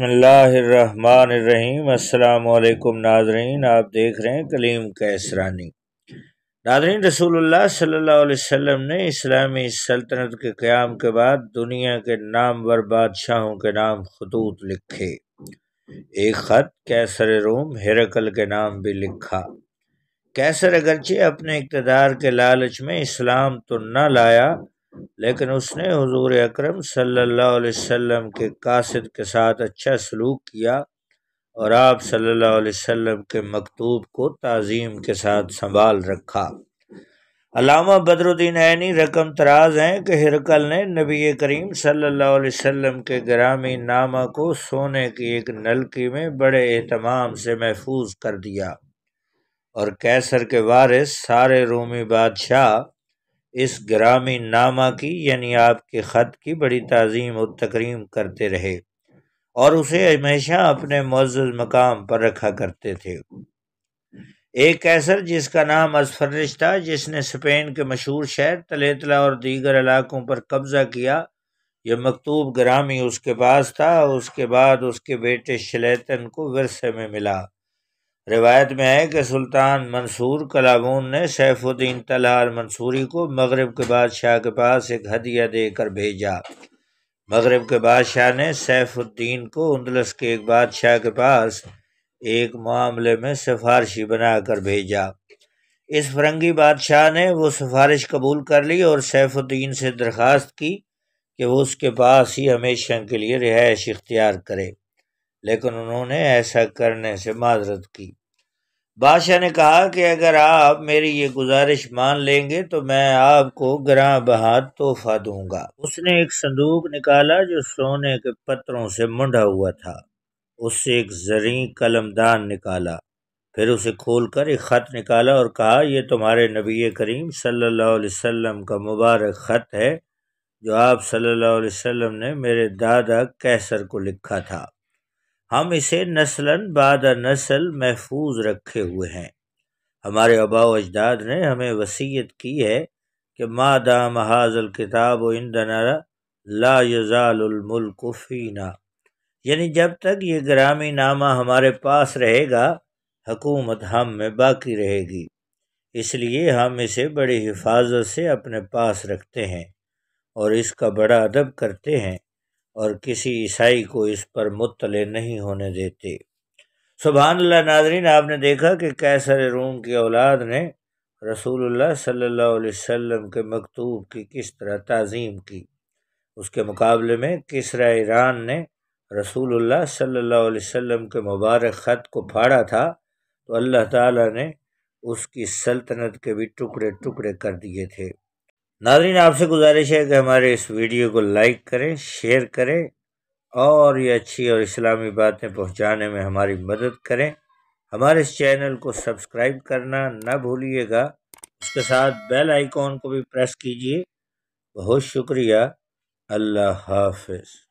बसमीम अल्लाम नाजरीन आप देख रहे हैं कलीम कैसरानी नाजरीन रसूलुल्लाह सल्लल्लाहु अलैहि वसल्लम ने इस्लामी सल्तनत के क़्याम के बाद दुनिया के नामवर बादशाहों के नाम खतूत लिखे एक ख़त कैसर रोम हिरकल के नाम भी लिखा कैसर अगरचे अपने इकतदार के लालच में इस्लाम तो न लाया लेकिन उसने हजूर अक्रम सल्लल्लाहु के कासद के साथ अच्छा सलूक किया और आप सल्लल्लाहु अलैहि वसल्लम के मकतूब को तज़ीम के साथ संभाल रखा अलामा बदरुद्दीन ऐनी रकम तराज हैं कि हिरकल ने नबी करीम सल्लल्लाहु अलैहि वसल्लम के ग्रामी नामा को सोने की एक नलकी में बड़े अहतमाम से महफूज कर दिया और कैसर के वारिस सारे रोमी बादशाह इस ग्रामी नामा की यानी आपके ख़त की बड़ी तज़ीम और तकरीम करते रहे और उसे हमेशा अपने मज़ मकाम पर रखा करते थे एक कैसर जिसका नाम असफरिश था जिसने स्पेन के मशहूर शहर तलेतला और दीगर इलाकों पर कब्ज़ा किया यह मकतूब ग्रामी उसके पास था उसके बाद उसके बेटे शलेतन को वरसे में मिला रिवायत में है कि सुल्तान मंसूर कलाबून ने सैफुद्दीन तलहार मंसूरी को मगरब के बादशाह के पास एक हदिया देकर भेजा मगरब के बादशाह ने सैफुद्दीन को उन्दलस के एक बादशाह के पास एक मामले में सिफारशी बनाकर भेजा इस फरंगी बादशाह ने वो सिफारिश कबूल कर ली और सैफुद्दीन से दरख्वास्त की कि वो उसके पास ही हमेशा के लिए रिहायश इख्तियार करे लेकिन उन्होंने ऐसा करने से माजरत की बादशाह ने कहा कि अगर आप मेरी ये गुजारिश मान लेंगे तो मैं आपको ग्रां बहा तोहफा दूंगा उसने एक संदूक निकाला जो सोने के पत्रों से मुंडा हुआ था उससे एक जरी कलमदान निकाला फिर उसे खोलकर एक ख़त निकाला और कहा यह तुम्हारे नबी करीम सल्लाम का मुबारक ख़त है जो आप सल्लल्लाहु ने मेरे दादा कैसर को लिखा था हम इसे नस्लन बाद नस्ल महफूज रखे हुए हैं हमारे अबाव अजदाद ने हमें वसीयत की है कि दाम हाजल किताब इंदना ला यज़ालमलकफ़ीना यानी जब तक ये ग्रामी नामा हमारे पास रहेगा हकूमत हम में बाकी रहेगी इसलिए हम इसे बड़ी हिफाजत से अपने पास रखते हैं और इसका बड़ा अदब करते हैं और किसी ईसाई को इस पर मुतले नहीं होने देते सुबहानल्ला अल्लाह नाजरीन आपने देखा कि कैसर रूम की औलाद ने रसूलुल्लाह सल्लल्लाहु अलैहि वसल्लम के मकतूब की किस तरह तज़ीम की उसके मुकाबले में किसरा ईरान ने रसूलुल्लाह सल्लल्लाहु अलैहि वसल्लम के मुबारक ख़त को फाड़ा था तो अल्लाह ताला ने उसकी सल्तनत के भी टुकड़े टुकड़े कर दिए थे नादरीन आपसे गुजारिश है कि हमारे इस वीडियो को लाइक करें शेयर करें और ये अच्छी और इस्लामी बातें पहुंचाने में हमारी मदद करें हमारे इस चैनल को सब्सक्राइब करना ना भूलिएगा उसके साथ बेल आइकॉन को भी प्रेस कीजिए बहुत शुक्रिया अल्लाह हाफिज़